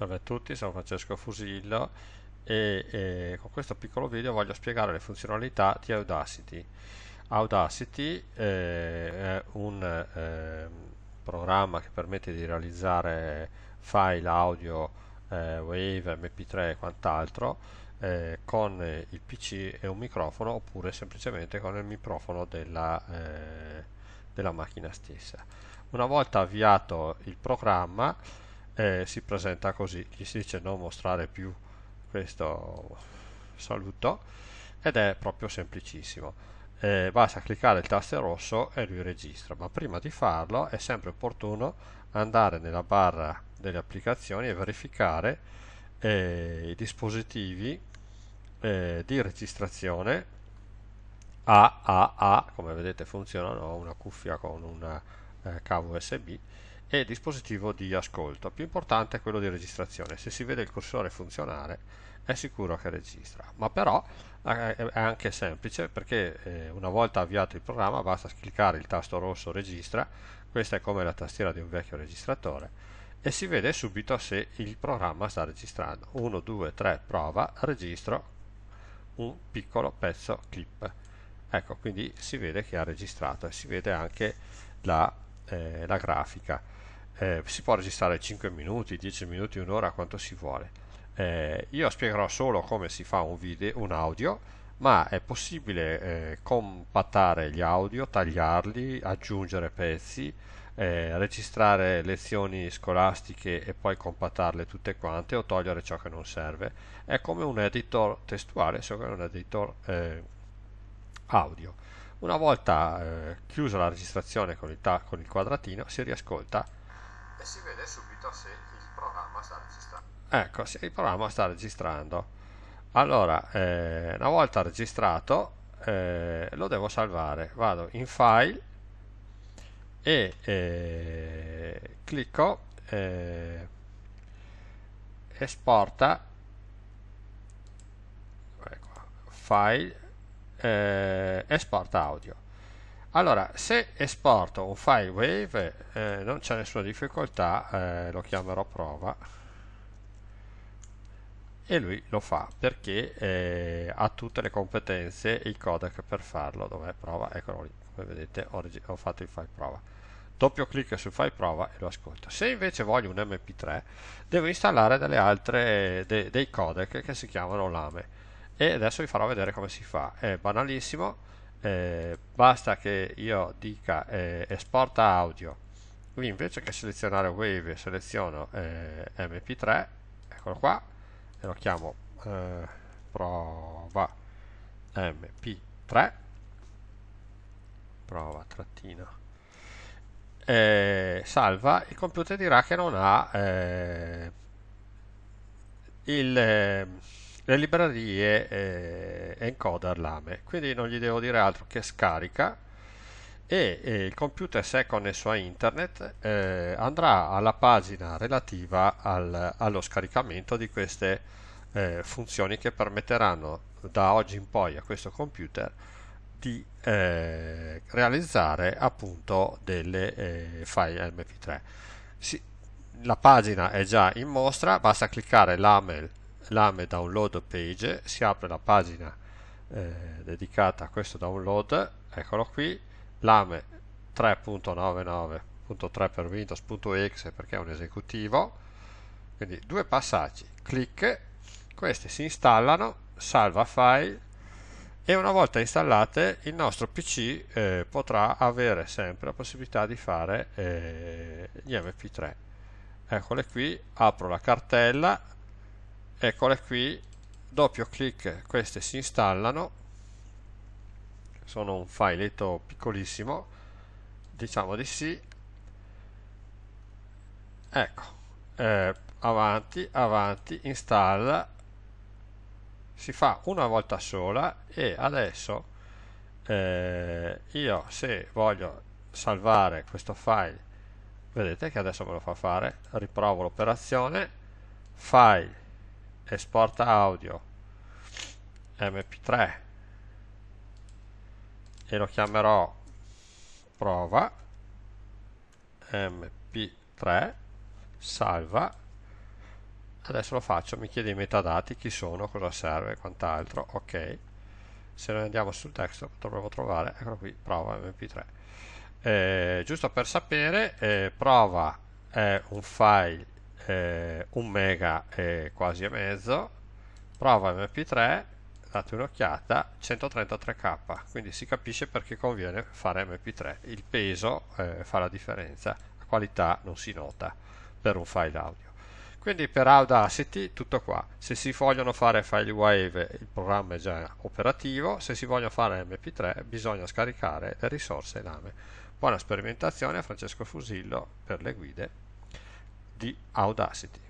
Salve a tutti, sono Francesco Fusillo e, e, con questo piccolo video voglio spiegare le funzionalità di Audacity. Audacity eh, è un eh, programma che permette di realizzare file audio, eh, wave, mp3 e quant'altro eh, con il pc e un microfono oppure semplicemente con il microfono della, eh, della macchina stessa. Una volta avviato il programma eh, si presenta così gli si dice non mostrare più questo saluto ed è proprio semplicissimo eh, basta cliccare il tasto rosso e lui registra ma prima di farlo è sempre opportuno andare nella barra delle applicazioni e verificare eh, i dispositivi eh, di registrazione AAA come vedete funzionano ho una cuffia con un eh, cavo USB e dispositivo di ascolto, più importante è quello di registrazione, se si vede il cursore funzionare è sicuro che registra, ma però eh, è anche semplice perché eh, una volta avviato il programma basta cliccare il tasto rosso registra, questa è come la tastiera di un vecchio registratore, e si vede subito se il programma sta registrando. 1, 2, 3, prova, registro un piccolo pezzo clip. Ecco, quindi si vede che ha registrato e si vede anche la eh, la grafica. Eh, si può registrare 5 minuti, 10 minuti, un'ora, quanto si vuole. Eh, io spiegherò solo come si fa un, video, un audio, ma è possibile eh, compattare gli audio, tagliarli, aggiungere pezzi, eh, registrare lezioni scolastiche e poi compattarle tutte quante o togliere ciò che non serve. È come un editor testuale, so che è un editor eh, audio. Una volta eh, chiusa la registrazione con il, ta- con il quadratino si riascolta e si vede subito se il programma sta registrando. Ecco, se il programma sta registrando. Allora, eh, una volta registrato eh, lo devo salvare. Vado in file e eh, clicco eh, esporta ecco, file eh, esporta audio. Allora, se esporto un file wave eh, non c'è nessuna difficoltà, eh, lo chiamerò prova e lui lo fa perché eh, ha tutte le competenze e il codec per farlo. Dov'è prova? Eccolo lì, come vedete ho fatto il file prova doppio clicco sul file prova e lo ascolto. Se invece voglio un MP3 devo installare altre, de, dei codec che si chiamano lame e adesso vi farò vedere come si fa è banalissimo eh, basta che io dica eh, esporta audio quindi invece che selezionare wave seleziono eh, mp3 eccolo qua e lo chiamo eh, prova mp3 prova trattina salva il computer dirà che non ha eh, il eh, le librerie eh, encoder lame quindi non gli devo dire altro che scarica e, e eh, il computer se è connesso a internet eh, andrà alla pagina relativa al, allo scaricamento di queste eh, funzioni che permetteranno da oggi in poi a questo computer di eh, realizzare appunto delle eh, file mp3 si, la pagina è già in mostra basta cliccare l'AML lame download page si apre la pagina eh, dedicata a questo download eccolo qui lame 3.99.3 per windows.exe perché è un esecutivo quindi due passaggi clic questi si installano salva file e una volta installate il nostro PC eh, potrà avere sempre la possibilità di fare eh, gli MP3. Eccole qui, apro la cartella, eccole qui doppio clic queste si installano sono un filetto piccolissimo diciamo di sì ecco eh, avanti avanti installa si fa una volta sola e adesso eh, io se voglio salvare questo file vedete che adesso me lo fa fare riprovo l'operazione file esporta audio mp3 e lo chiamerò prova mp3 salva adesso lo faccio mi chiede i metadati chi sono cosa serve quant'altro ok se noi andiamo sul desktop dovremmo trovare eccolo qui prova mp3 eh, giusto per sapere eh, prova è un file eh, un mega e quasi e mezzo prova mp3 date un'occhiata 133k quindi si capisce perché conviene fare mp3 il peso eh, fa la differenza la qualità non si nota per un file audio quindi per Audacity tutto qua se si vogliono fare file wave il programma è già operativo se si vogliono fare mp3 bisogna scaricare le risorse lame buona sperimentazione Francesco Fusillo per le guide the Audacity.